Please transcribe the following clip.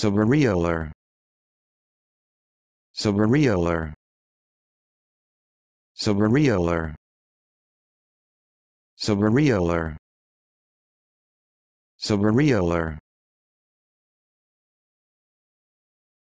subareolar subareolar subareolar subareolar subareolar